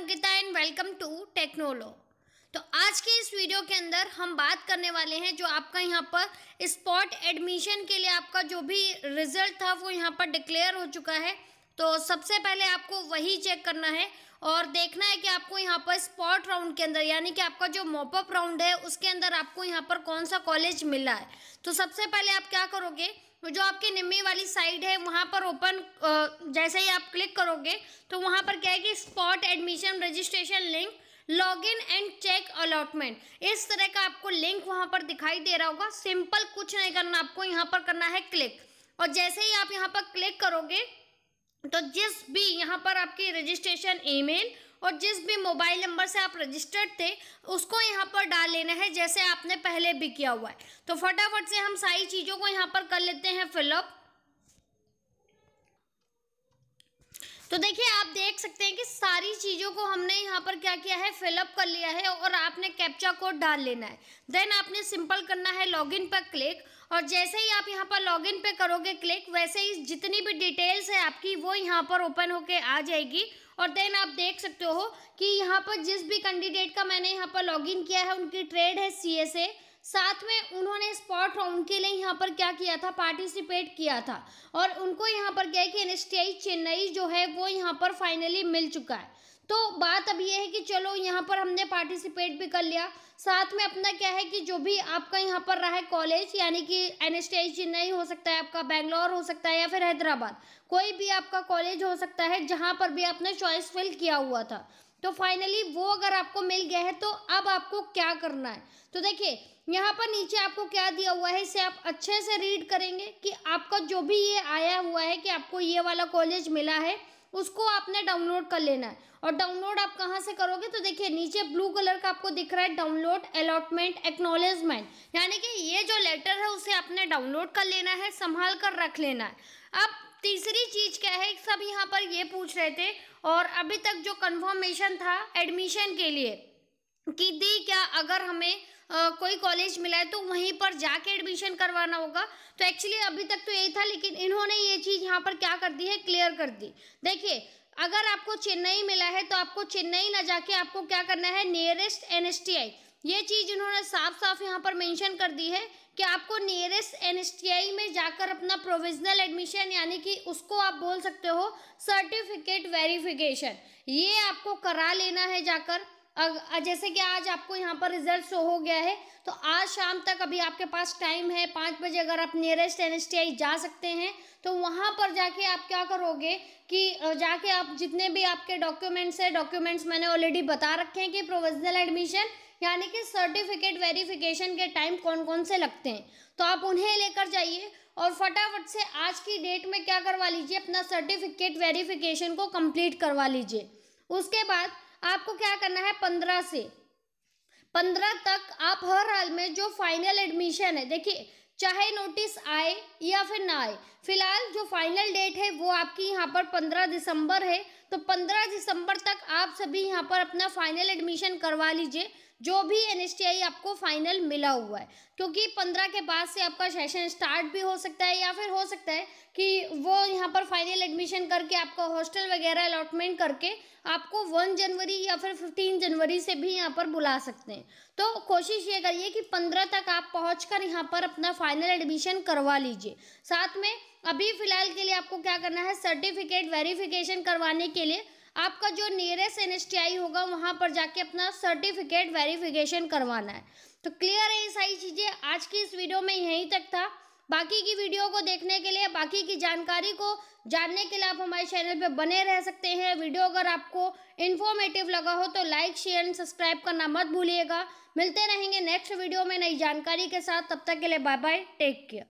Ankita and welcome to technology तो आज के इस वीडियो के अंदर हम बात करने वाले हैं जो आपका यहाँ पर स्पॉट एडमिशन के लिए आपका जो भी रिजल्ट था वो यहाँ पर डिक्लेयर हो चुका है तो सबसे पहले आपको वही चेक करना है और देखना है कि आपको यहाँ पर स्पॉट राउंड के अंदर यानी कि आपका जो मॉपअप राउंड है उसके अंदर आपको यहाँ पर कौन सा कॉलेज मिला है तो सबसे पहले आप क्या करोगे जो आपके निम्मी वाली साइड है वहाँ पर ओपन जैसे ही आप क्लिक करोगे तो वहाँ पर क्या है कि spot admission registration link log in and check allotment इस तरह का आपको लिंक वहाँ पर दिखाई दे रहा होगा सिंपल कुछ नहीं करना आपको यहाँ पर करना है क्लिक और जैसे ही आप यहाँ पर क्लिक करोगे तो जिस भी यहाँ पर आपकी रजिस्ट्रेशन ईमेल और जिस भी मोबाइल नंबर से आप रजिस्टर्ड थे उसको यहाँ पर डाल लेना है जैसे आपने पहले भी किया हुआ है तो फटाफट से हम सारी चीज़ों को यहाँ पर कर लेते हैं फिलअप तो देखिए आप देख सकते हैं कि सारी चीज़ों को हमने यहाँ पर क्या किया है फिलअप कर लिया है और आपने कैप्चा कोड डाल लेना है देन आपने सिंपल करना है लॉगिन पर क्लिक और जैसे ही आप यहाँ पर लॉगिन पे करोगे क्लिक वैसे ही जितनी भी डिटेल्स है आपकी वो यहाँ पर ओपन होके आ जाएगी और देन आप देख सकते हो कि यहाँ पर जिस भी कैंडिडेट का मैंने यहाँ पर लॉगिन किया है उनकी ट्रेड है सी साथ में उन्होंने राठौर उनके लिए यहाँ पर क्या किया था पार्टिसिपेट किया था और उनको यहाँ पर क्या है कि एन चेन्नई जो है वो यहाँ पर फाइनली मिल चुका है तो बात अब ये है कि चलो यहाँ पर हमने पार्टिसिपेट भी कर लिया साथ में अपना क्या है कि जो भी आपका यहाँ पर रहा है कॉलेज यानी कि एन चेन्नई हो सकता है आपका बैंगलोर हो सकता है या फिर हैदराबाद कोई भी आपका कॉलेज हो सकता है जहाँ पर भी आपने चॉइस फिल किया हुआ था तो फाइनली वो अगर आपको मिल गया है तो अब आपको क्या करना है तो देखिए यहाँ पर नीचे आपको क्या दिया हुआ है इसे आप अच्छे से रीड करेंगे कि आपका जो भी ये आया हुआ है कि आपको ये वाला कॉलेज मिला है उसको आपने डाउनलोड कर लेना है और डाउनलोड आप कहाँ से करोगे तो देखिए नीचे ब्लू कलर का आपको दिख रहा है डाउनलोड अलॉटमेंट एक्नोलेजमेंट यानी कि ये जो लेटर है उसे आपने डाउनलोड कर लेना है संभाल कर रख लेना है अब तीसरे क्या है सब यहाँ पर ये पूछ रहे थे और अभी तक जो कन्फर्मेशन था एडमिशन के लिए कि दी क्या अगर हमें आ, कोई कॉलेज मिला है तो वहीं पर जाके एडमिशन करवाना होगा तो एक्चुअली अभी तक तो यही था लेकिन इन्होंने ये चीज़ यहाँ पर क्या कर दी है क्लियर कर दी देखिए अगर आपको चेन्नई मिला है तो आपको चेन्नई ना जाके आपको क्या करना है नियरेस्ट एन ये चीज़ इन्होंने साफ साफ यहाँ पर मेंशन कर दी है कि आपको नियरेस्ट एन में जाकर अपना प्रोविजनल एडमिशन यानी कि उसको आप बोल सकते हो सर्टिफिकेट वेरिफिकेशन ये आपको करा लेना है जाकर अग, जैसे कि आज आपको यहाँ पर रिजल्ट शो हो गया है तो आज शाम तक अभी आपके पास टाइम है पाँच बजे अगर आप नियरेस्ट एन जा सकते हैं तो वहाँ पर जाके आप क्या करोगे कि जाके आप जितने भी आपके डॉक्यूमेंट्स हैं डॉक्यूमेंट्स मैंने ऑलरेडी बता रखे हैं कि प्रोविजनल एडमिशन यानी कि सर्टिफिकेट वेरिफिकेशन के टाइम कौन कौन से लगते हैं तो आप उन्हें लेकर जाइए और फटाफट से आज की डेट में क्या करवा लीजिए अपना सर्टिफिकेट वेरिफिकेशन को कंप्लीट करवा लीजिए उसके बाद आपको क्या करना है पंद्रह से पंद्रह तक आप हर हाल में जो फाइनल एडमिशन है देखिए चाहे नोटिस आए या फिर ना आए फिलहाल जो फाइनल डेट है वो आपकी यहाँ पर पंद्रह दिसंबर है तो पंद्रह दिसंबर तक आप सभी यहाँ पर अपना फाइनल एडमिशन करवा लीजिए जो भी एन आपको फाइनल मिला हुआ है क्योंकि पंद्रह के बाद से आपका सेशन स्टार्ट भी हो सकता है या फिर हो सकता है कि वो यहाँ पर फाइनल एडमिशन करके आपका हॉस्टल वगैरह अलॉटमेंट करके आपको वन जनवरी या फिर फिफ्टीन जनवरी से भी यहाँ पर बुला सकते हैं तो कोशिश ये करिए कि पंद्रह तक आप पहुँच कर यहाँ पर अपना फाइनल एडमिशन करवा लीजिए साथ में अभी फ़िलहाल के लिए आपको क्या करना है सर्टिफिकेट वेरिफिकेशन करवाने के लिए आपका जो nearest N S T I होगा वहाँ पर जाके अपना सर्टिफिकेट वेरिफिकेशन करवाना है तो क्लियर है ये सारी चीज़ें आज की इस वीडियो में यहीं तक था बाकी की वीडियो को देखने के लिए बाकी की जानकारी को जानने के लिए आप हमारे चैनल पे बने रह सकते हैं वीडियो अगर आपको इन्फॉर्मेटिव लगा हो तो लाइक शेयर एंड सब्सक्राइब करना मत भूलिएगा मिलते रहेंगे नेक्स्ट वीडियो में नई जानकारी के साथ तब तक के लिए बाय बाय टेक केयर